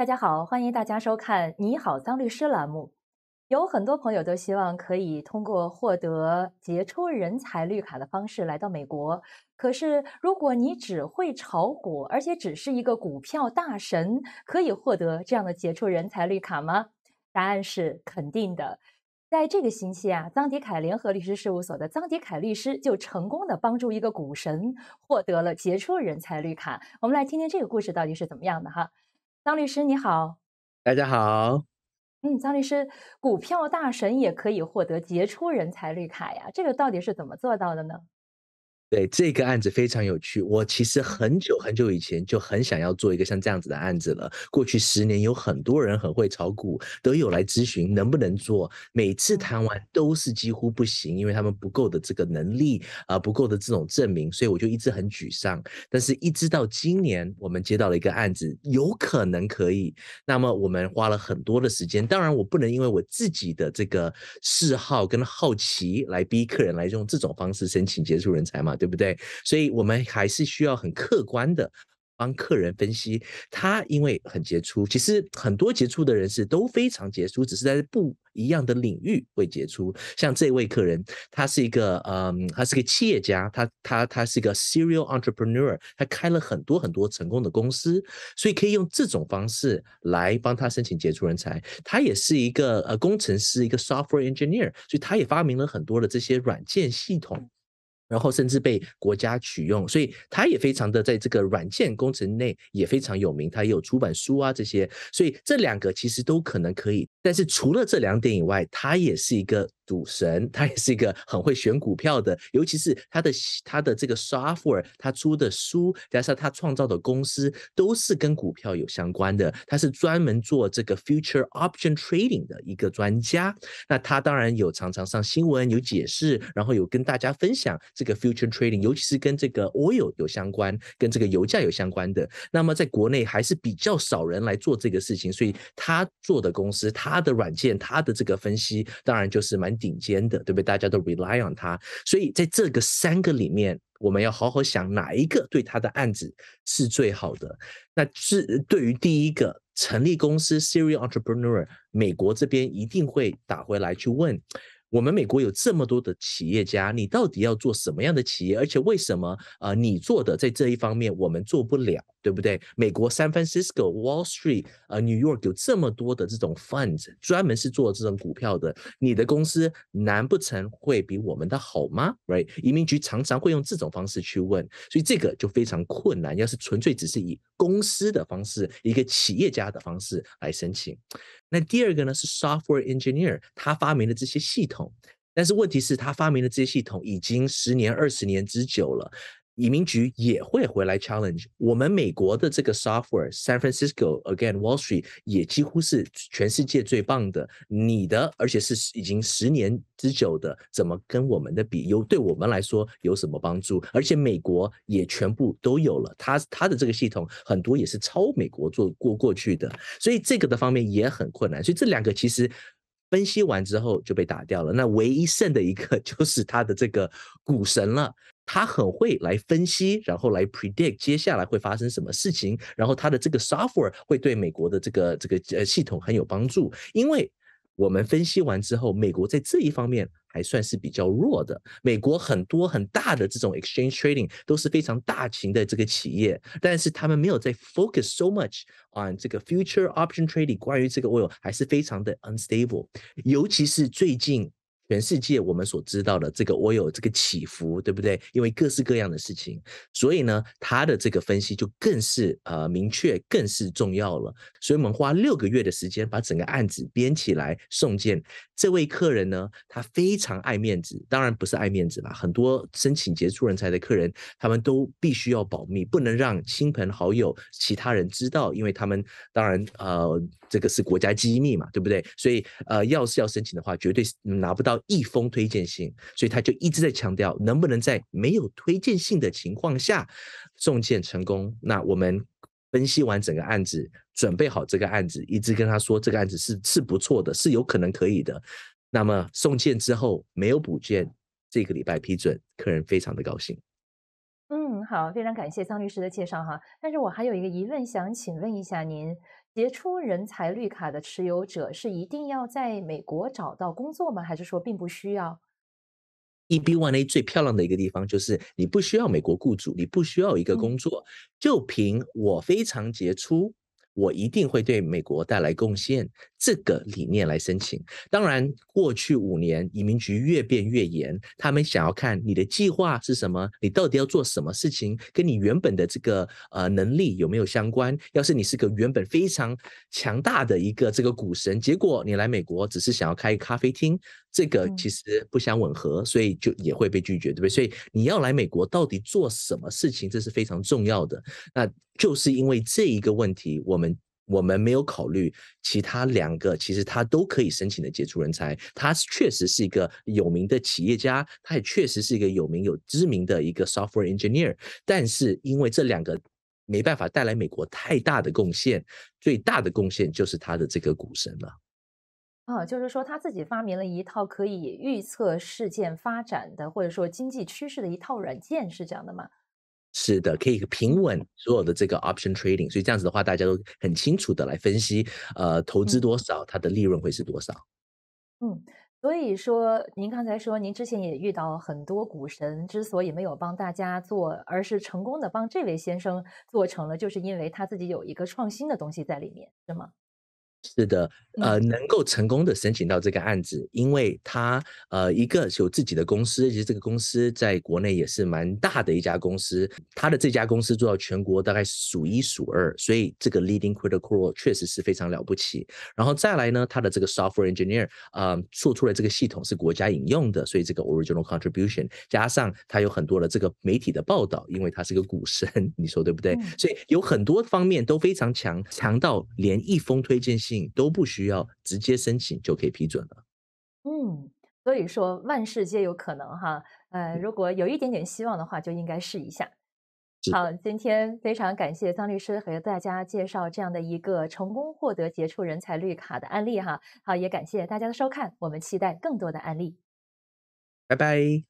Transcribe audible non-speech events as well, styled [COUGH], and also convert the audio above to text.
大家好，欢迎大家收看《你好，张律师》栏目。有很多朋友都希望可以通过获得杰出人才绿卡的方式来到美国。可是，如果你只会炒股，而且只是一个股票大神，可以获得这样的杰出人才绿卡吗？答案是肯定的。在这个星期啊，张迪凯联合律师事务所的张迪凯律师就成功的帮助一个股神获得了杰出人才绿卡。我们来听听这个故事到底是怎么样的哈。张律师你好，大家好。嗯，张律师，股票大神也可以获得杰出人才绿卡呀？这个到底是怎么做到的呢？对这个案子非常有趣，我其实很久很久以前就很想要做一个像这样子的案子了。过去十年有很多人很会炒股，都有来咨询能不能做，每次谈完都是几乎不行，因为他们不够的这个能力啊，不够的这种证明，所以我就一直很沮丧。但是，一直到今年，我们接到了一个案子，有可能可以。那么，我们花了很多的时间，当然我不能因为我自己的这个嗜好跟好奇来逼客人来用这种方式申请杰出人才嘛。对不对？所以我们还是需要很客观的帮客人分析。他因为很杰出，其实很多杰出的人士都非常杰出，只是在不一样的领域会杰出。像这位客人，他是一个嗯，他是个企业家，他他他是一个 serial entrepreneur，他开了很多很多成功的公司，所以可以用这种方式来帮他申请杰出人才。他也是一个呃工程师，一个 software engineer，所以他也发明了很多的这些软件系统。然后甚至被国家取用，所以他也非常的在这个软件工程内也非常有名，他也有出版书啊这些，所以这两个其实都可能可以。但是除了这两点以外，他也是一个赌神，他也是一个很会选股票的。尤其是他的他的这个 software，他出的书加上他创造的公司，都是跟股票有相关的。他是专门做这个 future option trading 的一个专家。那他当然有常常上新闻，有解释，然后有跟大家分享这个 future trading，尤其是跟这个 oil 有相关，跟这个油价有相关的。那么在国内还是比较少人来做这个事情，所以他做的公司，他。他的软件，他的这个分析，当然就是蛮顶尖的，对不对？大家都 rely on 他，所以在这个三个里面，我们要好好想哪一个对他的案子是最好的。那是对于第一个成立公司，serial entrepreneur，美国这边一定会打回来去问，我们美国有这么多的企业家，你到底要做什么样的企业？而且为什么啊，你做的在这一方面我们做不了？对不对？美国 San Francisco Wall Street 呃 New York 有这么多的这种 fund 专门是做这种股票的，你的公司难不成会比我们的好吗？Right？移民局常常会用这种方式去问，所以这个就非常困难。要是纯粹只是以公司的方式，一个企业家的方式来申请，那第二个呢是 software engineer 他发明的这些系统，但是问题是，他发明的这些系统已经十年、二十年之久了。移民局也会回来 challenge 我们美国的这个 software，San Francisco again Wall Street 也几乎是全世界最棒的，你的而且是已经十年之久的，怎么跟我们的比？有对我们来说有什么帮助？而且美国也全部都有了，他他的这个系统很多也是超美国做过过去的，所以这个的方面也很困难。所以这两个其实分析完之后就被打掉了。那唯一剩的一个 [LAUGHS] 就是他的这个股神了。他很会来分析，然后来 predict 接下来会发生什么事情。然后他的这个 software 会对美国的这个这个呃系统很有帮助，因为我们分析完之后，美国在这一方面还算是比较弱的。美国很多很大的这种 exchange trading 都是非常大型的这个企业，但是他们没有在 focus so much on 这个 future option trading 关于这个 oil 还是非常的 unstable，尤其是最近。全世界我们所知道的这个，我有这个起伏，对不对？因为各式各样的事情，所以呢，他的这个分析就更是呃明确，更是重要了。所以我们花六个月的时间把整个案子编起来送件。这位客人呢，他非常爱面子，当然不是爱面子啦，很多申请杰出人才的客人，他们都必须要保密，不能让亲朋好友、其他人知道，因为他们当然呃。这个是国家机密嘛，对不对？所以，呃，要是要申请的话，绝对拿不到一封推荐信。所以他就一直在强调，能不能在没有推荐信的情况下送件成功？那我们分析完整个案子，准备好这个案子，一直跟他说这个案子是是不错的，是有可能可以的。那么送件之后没有补件，这个礼拜批准，客人非常的高兴。嗯，好，非常感谢张律师的介绍哈。但是我还有一个疑问想请问一下您：杰出人才绿卡的持有者是一定要在美国找到工作吗？还是说并不需要？EB one A 最漂亮的一个地方就是你不需要美国雇主，你不需要一个工作，就凭我非常杰出。我一定会对美国带来贡献，这个理念来申请。当然，过去五年移民局越变越严，他们想要看你的计划是什么，你到底要做什么事情，跟你原本的这个呃能力有没有相关。要是你是个原本非常强大的一个这个股神，结果你来美国只是想要开咖啡厅。这个其实不相吻合，所以就也会被拒绝，对不对？所以你要来美国到底做什么事情，这是非常重要的。那就是因为这一个问题，我们我们没有考虑其他两个，其实他都可以申请的杰出人才，他确实是一个有名的企业家，他也确实是一个有名有知名的一个 software engineer。但是因为这两个没办法带来美国太大的贡献，最大的贡献就是他的这个股神了。啊，就是说他自己发明了一套可以预测事件发展的，或者说经济趋势的一套软件，是这样的吗？是的，可以平稳所有的这个 option trading，所以这样子的话，大家都很清楚的来分析，呃，投资多少，它的利润会是多少。嗯，所以说您刚才说，您之前也遇到很多股神，之所以没有帮大家做，而是成功的帮这位先生做成了，就是因为他自己有一个创新的东西在里面，是吗？是的，呃，能够成功的申请到这个案子，因为他呃，一个有自己的公司，其实这个公司在国内也是蛮大的一家公司，他的这家公司做到全国大概数一数二，所以这个 leading critical 确实是非常了不起。然后再来呢，他的这个 software engineer 啊，做出了这个系统是国家引用的，所以这个 original contribution 加上他有很多的这个媒体的报道，因为他是个股神，[LAUGHS] 你说对不对？所以有很多方面都非常强强到连一封推荐。信。都不需要直接申请就可以批准了。嗯，所以说万事皆有可能哈。呃，如果有一点点希望的话，就应该试一下。好，今天非常感谢张律师和大家介绍这样的一个成功获得杰出人才绿卡的案例哈。好，也感谢大家的收看，我们期待更多的案例。拜拜。